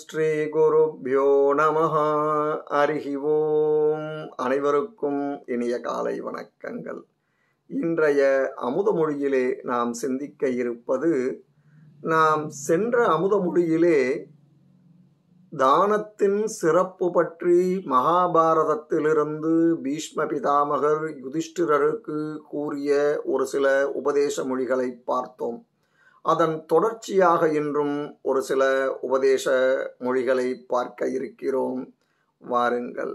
ஸ்ரீகுருப்போ நம அருகி அனைவருக்கும் இனிய காலை வணக்கங்கள் இன்றைய அமுதமொழியிலே நாம் சிந்திக்க இருப்பது நாம் சென்ற அமுதமொழியிலே தானத்தின் சிறப்பு பற்றி மகாபாரதத்திலிருந்து பீஷ்ம பிதாமகர் யுதிஷ்டிரருக்கு கூறிய ஒரு சில உபதேச மொழிகளை பார்த்தோம் அதன் தொடர்ச்சியாக இன்றும் ஒரு சில உபதேச மொழிகளை பார்க்க இருக்கிறோம் வாருங்கள்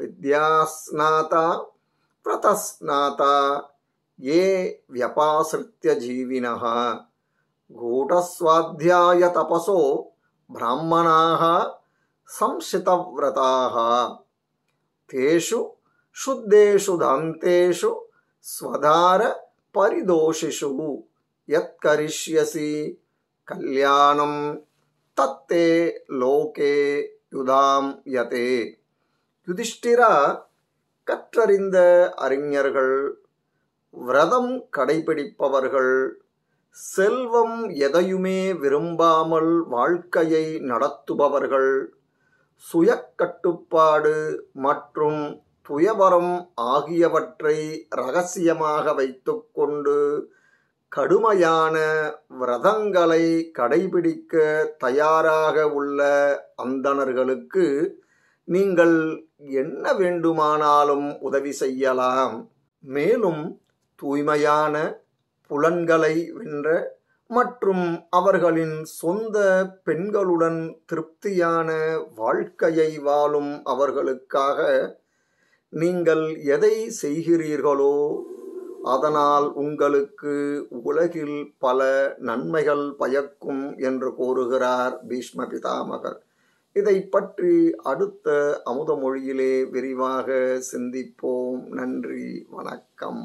வித்யாஸ்நாதா பிரதஸ்நாதா ஏ வியபாசிருத்திய ஜீவினா கூடஸ்வாத்தியாய தபசோ பிராமணாக தேஷு சுத்தேஷு தந்தேஷு ஸ்வதார பரிதோஷிஷு यत्करिष्यसि கல்யாணம் தத்தே லோகே யுதாம் யதே யுதிஷ்டிரா கற்றறிந்த அறிஞர்கள் விரதம் கடைபிடிப்பவர்கள் செல்வம் எதையுமே விரும்பாமல் வாழ்க்கையை நடத்துபவர்கள் சுயக்கட்டுப்பாடு மற்றும் துயவரம் ஆகியவற்றை ரகசியமாக வைத்துக்கொண்டு கடுமையான விரதங்களை கடைபிடிக்க தயாராக உள்ள அந்தணர்களுக்கு நீங்கள் என்ன வேண்டுமானாலும் உதவி செய்யலாம் மேலும் தூய்மையான புலன்களை வென்ற மற்றும் அவர்களின் சொந்த பெண்களுடன் திருப்தியான வாழ்க்கையை வாழும் அவர்களுக்காக நீங்கள் எதை செய்கிறீர்களோ அதனால் உங்களுக்கு உலகில் பல நன்மைகள் பயக்கும் என்று கூறுகிறார் பீஷ்ம பிதாமகர் இதை பற்றி அடுத்த அமுதமொழியிலே விரிவாக சிந்திப்போம் நன்றி வணக்கம்